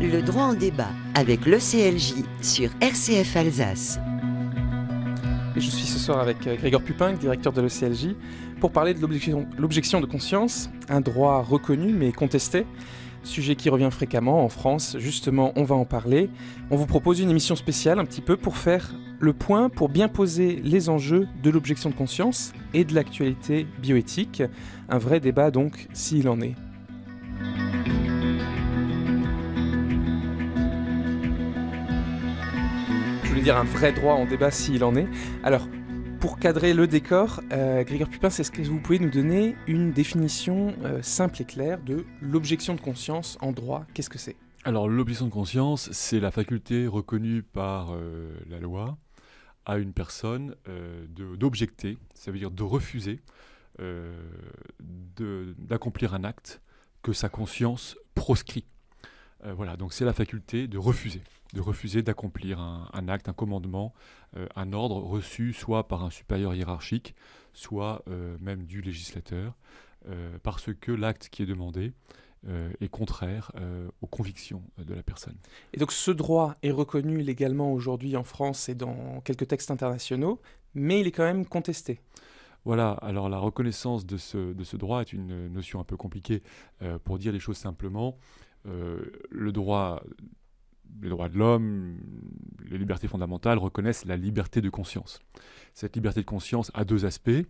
Le droit en débat avec l'ECLJ sur RCF Alsace. Je suis ce soir avec euh, Grégor Pupin, directeur de l'ECLJ, pour parler de l'objection de conscience, un droit reconnu mais contesté, sujet qui revient fréquemment en France. Justement, on va en parler. On vous propose une émission spéciale un petit peu pour faire le point, pour bien poser les enjeux de l'objection de conscience et de l'actualité bioéthique. Un vrai débat donc, s'il en est. un vrai droit en débat s'il en est. Alors, pour cadrer le décor, euh, Grégoire Pupin, est-ce que vous pouvez nous donner une définition euh, simple et claire de l'objection de conscience en droit Qu'est-ce que c'est Alors, l'objection de conscience, c'est la faculté reconnue par euh, la loi à une personne d'objecter, ça veut dire de refuser d'accomplir un acte que sa conscience proscrit. voilà, donc c'est la faculté de refuser de refuser d'accomplir un, acte, un commandement, euh, un ordre reçu soit par un supérieur hiérarchique, soit euh, même du législateur, euh, parce que l'acte qui est demandé est contraire aux convictions de la personne. Et donc ce droit est reconnu légalement aujourd'hui en France et dans quelques textes internationaux, mais il est quand même contesté. Voilà, alors la reconnaissance de ce, de ce droit est une notion un peu compliquée. pour dire les choses simplement, le droit les droits de l'homme, les libertés fondamentales reconnaissent la liberté de conscience. Cette liberté de conscience a deux aspects.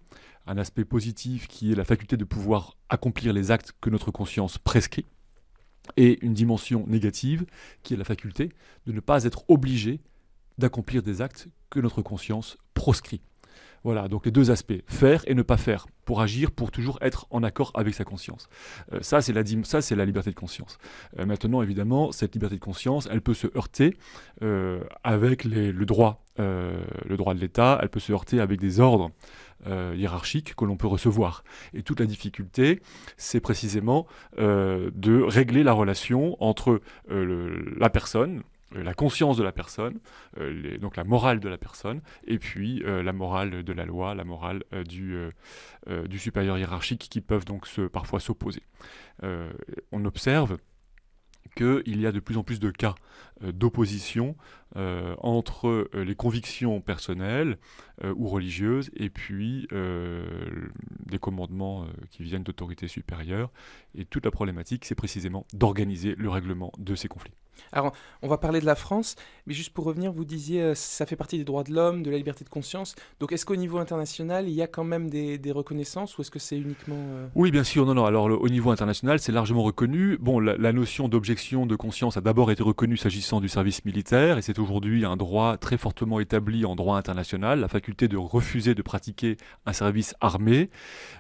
Un aspect positif qui est la faculté de pouvoir accomplir les actes que notre conscience prescrit, et une dimension négative qui est la faculté de ne pas être obligé d'accomplir des actes que notre conscience proscrit. Voilà, donc les deux aspects, faire et ne pas faire, pour agir, pour toujours être en accord avec sa conscience. Euh, ça, c'est la, liberté de conscience. Euh, maintenant, évidemment, cette liberté de conscience, elle peut se heurter euh, avec le droit, le droit de l'État, elle peut se heurter avec des ordres hiérarchiques que l'on peut recevoir. Et toute la difficulté, c'est précisément de régler la relation entre la personne, euh, la conscience de la personne, euh, donc la morale de la personne, et puis euh, la morale de la loi, la morale du, supérieur hiérarchique qui peuvent donc parfois s'opposer. on observe qu'il y a de plus en plus de cas d'opposition euh, entre euh, les convictions personnelles euh, ou religieuses et puis des commandements qui viennent d'autorités supérieures. Et toute la problématique, c'est précisément d'organiser le règlement de ces conflits. Alors, on va parler de la France, mais juste pour revenir, vous disiez, ça fait partie des droits de l'homme, de la liberté de conscience. Donc, est-ce qu'au niveau international, il y a quand même des, reconnaissances ou est-ce que c'est uniquement... Oui, bien sûr, non, non. Alors, au niveau international, c'est largement reconnu. Bon, la, notion d'objection de conscience a d'abord été reconnue s'agissant du service militaire, et c'est aujourd'hui un droit très fortement établi en droit international, la faculté de refuser de pratiquer un service armé,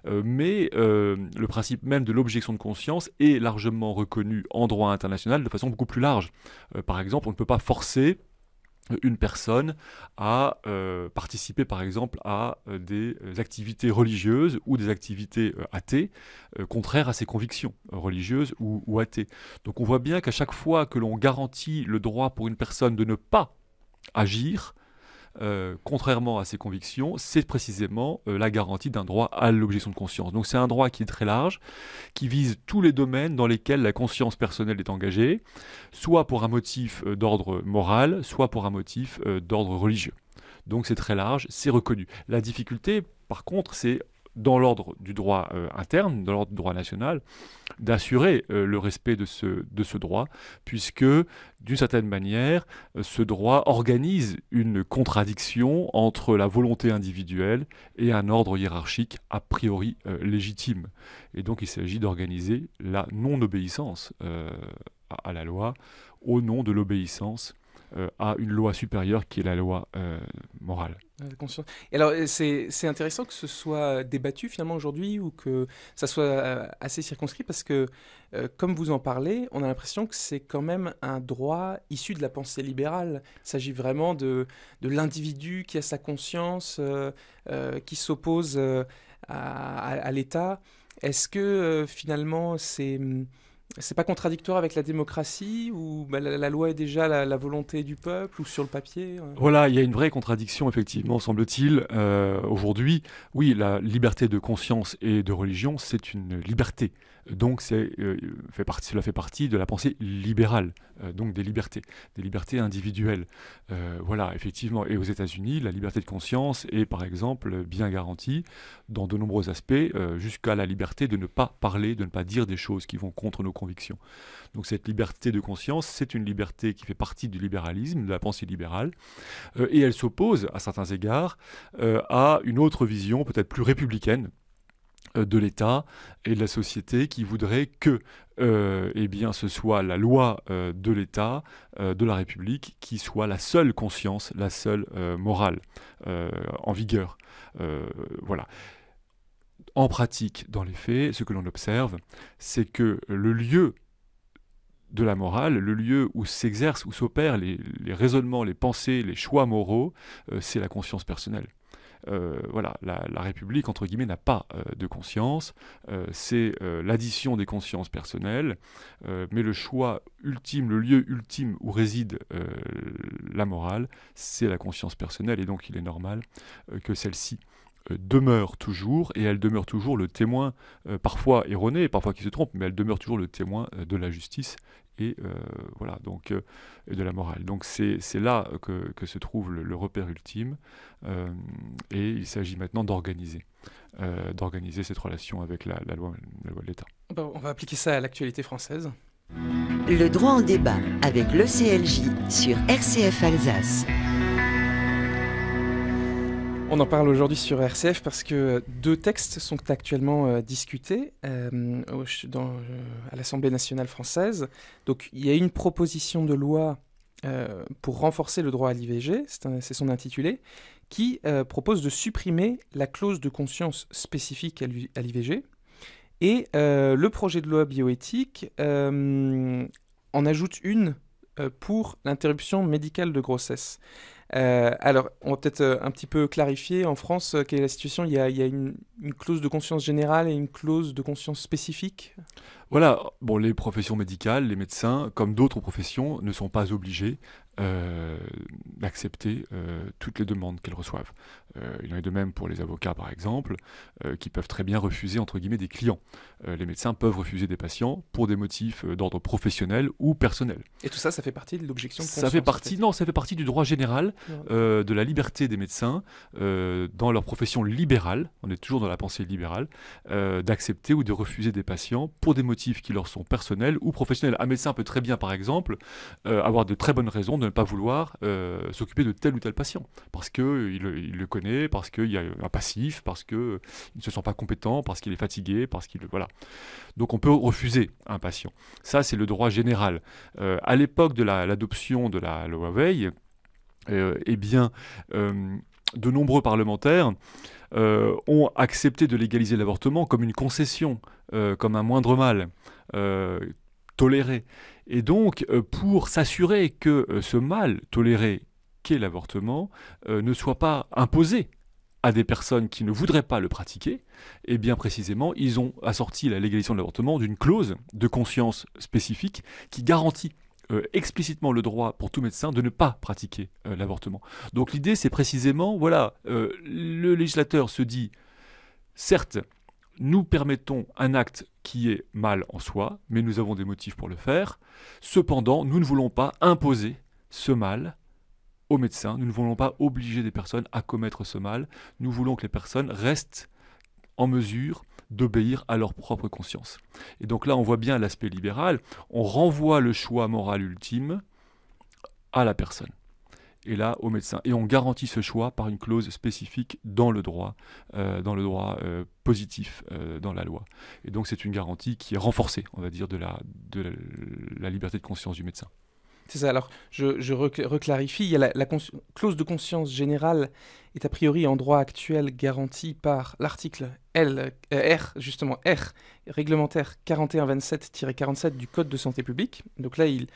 euh, mais euh, le principe même de l'objection de conscience est largement reconnu en droit international de façon beaucoup plus large. Euh, par exemple, on ne peut pas forcer une personne à participé euh, participer par exemple à euh, des euh, activités religieuses ou des activités athées, contraires à ses convictions religieuses ou athées. Donc on voit bien qu'à chaque fois que l'on garantit le droit pour une personne de ne pas agir, euh, contrairement à ses convictions, c'est précisément euh, la garantie d'un droit à l'objection de conscience. Donc c'est un droit qui est très large, qui vise tous les domaines dans lesquels la conscience personnelle est engagée, soit pour un motif euh, d'ordre moral, soit pour un motif d'ordre religieux. Donc c'est très large, c'est reconnu. La difficulté, par contre, c'est dans l'ordre du droit euh, interne, dans l'ordre du droit national, d'assurer euh, le respect de ce, de ce droit, puisque d'une certaine manière, euh, ce droit organise une contradiction entre la volonté individuelle et un ordre hiérarchique a priori légitime. Et donc il s'agit d'organiser la non-obéissance à, la loi au nom de l'obéissance à une loi supérieure qui est la loi morale. Euh, alors, euh, c'est intéressant que ce soit débattu finalement aujourd'hui ou que ça soit euh, assez circonscrit parce que, comme vous en parlez, on a l'impression que c'est quand même un droit issu de la pensée libérale. Il s'agit vraiment de, de l'individu qui a sa conscience, qui s'oppose à l'État. Est-ce que finalement c'est hum, c'est pas contradictoire avec la démocratie ou bah, la, loi est déjà la, volonté du peuple ou sur le papier euh? Voilà, il y a une vraie contradiction effectivement, semble-t-il. Euh, aujourd'hui, oui, la liberté de conscience et de religion, c'est une liberté donc euh, cela fait partie de la pensée libérale, euh, donc des libertés, des libertés individuelles. Euh, voilà, effectivement. Et aux États-Unis, la liberté de conscience est par exemple bien garantie dans de nombreux aspects, jusqu'à la liberté de ne pas parler, de ne pas dire des choses qui vont contre nos convictions. Donc cette liberté de conscience, c'est une liberté qui fait partie du libéralisme, de la pensée libérale, et elle s'oppose à certains égards à une autre vision peut-être plus républicaine euh, de l'État et de la société qui voudraient que euh, eh bien, ce soit la loi euh, de l'État, de la République, qui soit la seule conscience, la seule morale en vigueur. voilà. En pratique, dans les faits, ce que l'on observe, c'est que le lieu de la morale, le lieu où s'exercent, où s'opèrent les, raisonnements, les pensées, les choix moraux, c'est la conscience personnelle. Euh, voilà, la, République, entre guillemets, n'a pas euh, de conscience, euh, c'est l'addition des consciences personnelles, mais le choix ultime, le lieu ultime où réside la morale, c'est la conscience personnelle, et donc il est normal que celle-ci euh, demeure toujours, et elle demeure toujours le témoin, euh, parfois erroné, parfois qui se trompe, mais elle demeure toujours le témoin euh, de la justice et, voilà, donc, de la morale. Donc c'est là que, se trouve le, repère ultime, et il s'agit maintenant d'organiser. d'organiser cette relation avec la, loi, de l'État. on va appliquer ça à l'actualité française. Le droit en débat avec l'ECLJ sur RCF Alsace. On en parle aujourd'hui sur RCF parce que deux textes sont actuellement euh, discutés euh, euh, à l'Assemblée nationale française. Donc il y a une proposition de loi pour renforcer le droit à l'IVG, c'est son intitulé, qui propose de supprimer la clause de conscience spécifique à l'IVG. Et le projet de loi bioéthique en ajoute une pour l'interruption médicale de grossesse. Euh, alors, on va peut-être euh, un petit peu clarifier. En France, euh, quelle est la situation Il y a, une, clause de conscience générale et une clause de conscience spécifique Voilà. Bon, les professions médicales, les médecins, comme d'autres professions, ne sont pas obligés euh, d'accepter euh, toutes les demandes qu'elles reçoivent. Euh, il en est de même pour les avocats, par exemple, qui peuvent très bien refuser, entre guillemets, des clients. les médecins peuvent refuser des patients pour des motifs d'ordre professionnel ou personnel. Et tout ça, ça fait partie de l'objection de ça fait partie, Non, ça fait partie du droit général, de la liberté des médecins, dans leur profession libérale, on est toujours dans la pensée libérale, d'accepter ou de refuser des patients pour des motifs qui leur sont personnels ou professionnels. Un médecin peut très bien, par exemple, avoir de très bonnes raisons de pas vouloir euh, s'occuper de tel ou tel patient, parce qu'il il le connaît, parce qu'il y a un passif, parce qu'il ne se sent pas compétent, parce qu'il est fatigué, parce qu'il... Voilà. Donc on peut refuser un patient. Ça, c'est le droit général. Euh, à l'époque de l'adoption de la loi Veil, euh, eh bien, de nombreux parlementaires ont accepté de légaliser l'avortement comme une concession, comme un moindre mal toléré. Et donc, euh, pour s'assurer que euh, ce mal toléré qu'est l'avortement euh, ne soit pas imposé à des personnes qui ne voudraient pas le pratiquer, et eh bien précisément, ils ont assorti la légalisation de l'avortement d'une clause de conscience spécifique qui garantit explicitement le droit pour tout médecin de ne pas pratiquer l'avortement. Donc l'idée, c'est précisément, voilà, le législateur se dit, certes, nous permettons un acte qui est mal en soi, mais nous avons des motifs pour le faire. Cependant, nous ne voulons pas imposer ce mal aux médecins, nous ne voulons pas obliger des personnes à commettre ce mal, nous voulons que les personnes restent en mesure d'obéir à leur propre conscience. Et donc là, on voit bien l'aspect libéral, on renvoie le choix moral ultime à la personne et là au médecin. Et on garantit ce choix par une clause spécifique dans le droit, euh, dans le droit euh, positif euh, dans la loi. Et donc c'est une garantie qui est renforcée, on va dire, de la, de la, liberté de conscience du médecin. C'est ça, alors je, je reclarifie, il y a la, clause de conscience générale est a priori en droit actuel garantie par l'article L, R, justement R, réglementaire 4127-47 du Code de santé publique. Donc là, il,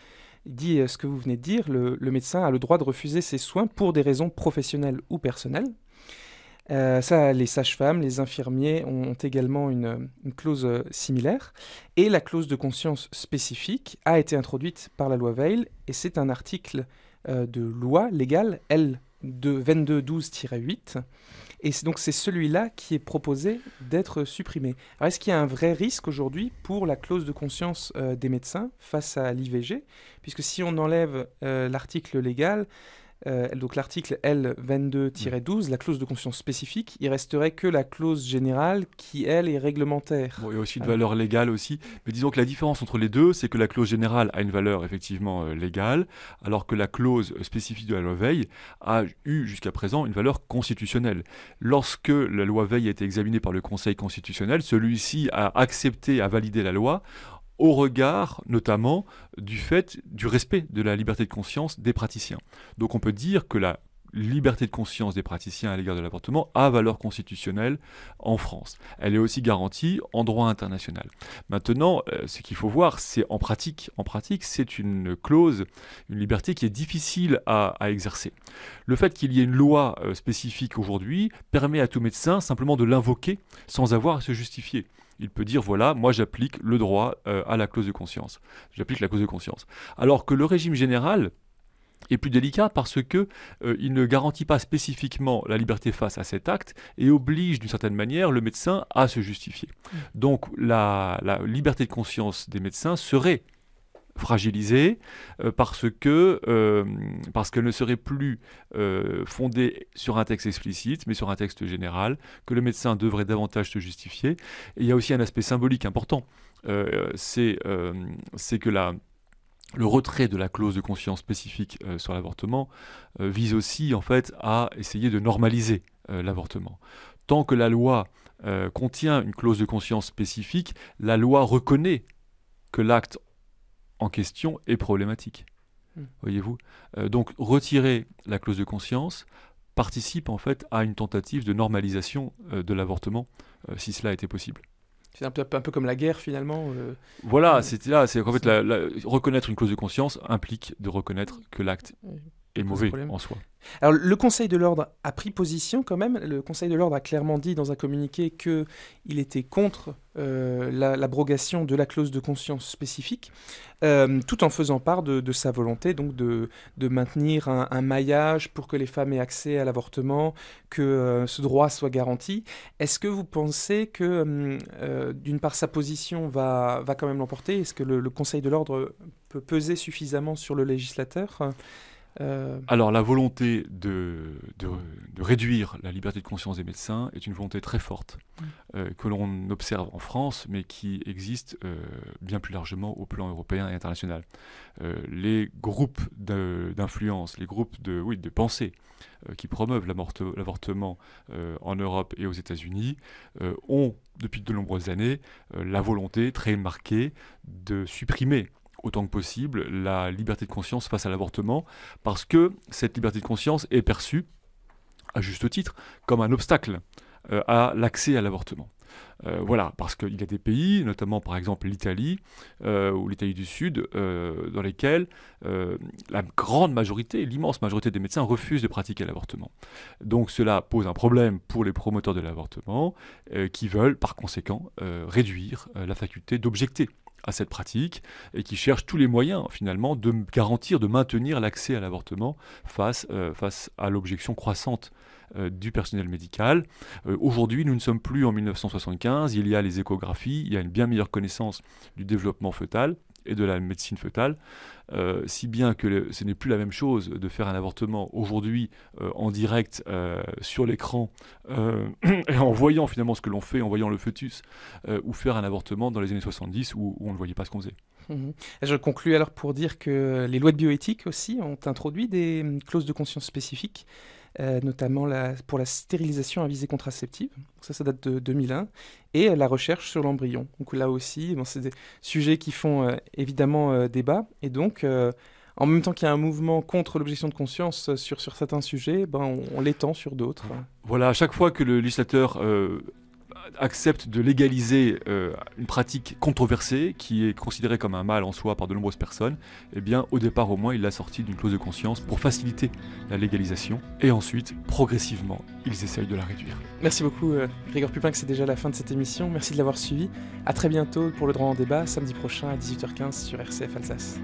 dit euh, ce que vous venez de dire, le, médecin a le droit de refuser ses soins pour des raisons professionnelles ou personnelles. Euh, ça, les sages-femmes, les infirmiers ont également une, clause euh, similaire. Et la clause de conscience spécifique a été introduite par la loi Veil, et c'est un article de loi légale L de 2212-8 et donc c'est celui-là qui est proposé d'être supprimé. Alors est-ce qu'il y a un vrai risque aujourd'hui pour la clause de conscience euh, des médecins face à l'IVG Puisque si on enlève euh, l'article légal, euh, donc l'article L22-12, la clause de conscience spécifique, il resterait que la clause générale qui, elle, est réglementaire. il y a aussi une valeur légale aussi, mais disons que la différence entre les deux, c'est que la clause générale a une valeur effectivement euh, légale, alors que la clause spécifique de la loi veille a eu jusqu'à présent une valeur constitutionnelle. Lorsque la loi veille a été examinée par le Conseil constitutionnel, celui-ci a accepté, a validé la loi au regard notamment du fait du respect de la liberté de conscience des praticiens. Donc on peut dire que la liberté de conscience des praticiens à l'égard de l'avortement a valeur constitutionnelle en France. Elle est aussi garantie en droit international. Maintenant, euh, ce qu'il faut voir, c'est en pratique. En pratique, c'est une clause, une liberté qui est difficile à, à exercer. Le fait qu'il y ait une loi euh, spécifique aujourd'hui permet à tout médecin simplement de l'invoquer sans avoir à se justifier il peut dire voilà, moi j'applique le droit euh, à la clause de conscience. J'applique la clause de conscience. Alors que le régime général est plus délicat parce que euh, il ne garantit pas spécifiquement la liberté face à cet acte et oblige d'une certaine manière le médecin à se justifier. Mmh. Donc la liberté de conscience des médecins serait fragilisée euh, parce que euh, parce qu'elle ne serait plus euh, fondée sur un texte explicite mais sur un texte général que le médecin devrait davantage se justifier il y a aussi un aspect symbolique important c'est c'est que la le retrait de la clause de conscience spécifique sur l'avortement vise aussi en fait à essayer de normaliser l'avortement tant que la loi contient une clause de conscience spécifique la loi reconnaît que l'acte en question est problématique. Hmm. Voyez-vous euh, Donc retirer la clause de conscience participe en fait à une tentative de normalisation euh, de l'avortement, euh, si cela était possible. C'est un peu, un peu comme la guerre finalement. voilà, hmm. c'était là, c'est en fait la, reconnaître une clause de conscience implique de reconnaître que l'acte est mauvais en soi. Alors le Conseil de l'ordre a pris position quand même. Le Conseil de l'ordre a clairement dit dans un communiqué que il était contre euh, l'abrogation de la clause de conscience spécifique, euh, tout en faisant part de, sa volonté donc de, maintenir un, maillage pour que les femmes aient accès à l'avortement, que euh, ce droit soit garanti. Est-ce que vous pensez que d'une part sa position va, va quand même l'emporter Est-ce que le, le Conseil de l'ordre peut peser suffisamment sur le législateur euh, Alors la volonté de, réduire la liberté de conscience des médecins est une volonté très forte mm. euh, que l'on observe en France, mais qui existe euh, bien plus largement au plan européen et international. les groupes d'influence, les groupes de, oui, de pensée qui promeuvent l'avortement en Europe et aux États-Unis ont, depuis de nombreuses années, la volonté très marquée de supprimer autant que possible la liberté de conscience face à l'avortement, parce que cette liberté de conscience est perçue, à juste titre, comme un obstacle euh, à l'accès à l'avortement. Euh, voilà, parce qu'il y a des pays, notamment par exemple l'Italie euh, ou l'Italie du Sud, dans lesquels la grande majorité, l'immense majorité des médecins refusent de pratiquer l'avortement. Donc cela pose un problème pour les promoteurs de l'avortement qui veulent par conséquent réduire la faculté d'objecter à cette pratique et qui cherche tous les moyens finalement de garantir, de maintenir l'accès à l'avortement face, euh, face à l'objection croissante euh, du personnel médical. Euh, aujourd'hui, nous ne sommes plus en 1975, il y a les échographies, il y a une bien meilleure connaissance du développement fœtal et de la médecine fœtale, euh, si bien que ce n'est plus la même chose de faire un avortement aujourd'hui euh, en direct euh, sur l'écran et en voyant finalement ce que l'on fait, en voyant le fœtus, ou faire un avortement dans les années 70 où, où on ne voyait pas ce qu'on faisait. Mhm. Je conclus alors pour dire que les lois de bioéthique aussi ont introduit des clauses de conscience spécifiques euh, notamment pour la stérilisation à visée contraceptive. ça, ça date de 2001. Et euh, la recherche sur l'embryon. Donc là aussi, bon, c'est des sujets qui font euh, évidemment débat. Et donc, en même temps qu'il y a un mouvement contre l'objection de conscience sur, certains sujets, ben, on l'étend sur d'autres. Voilà, à chaque fois que le législateur accepte de légaliser euh, une pratique controversée qui est considérée comme un mal en soi par de nombreuses personnes, eh bien au départ au moins il l'a sorti d'une clause de conscience pour faciliter la légalisation et ensuite progressivement ils essayent de la réduire. Merci beaucoup euh, Pupin que c'est déjà la fin de cette émission, merci de l'avoir suivi, à très bientôt pour le droit en débat samedi prochain à 18h15 sur RCF Alsace.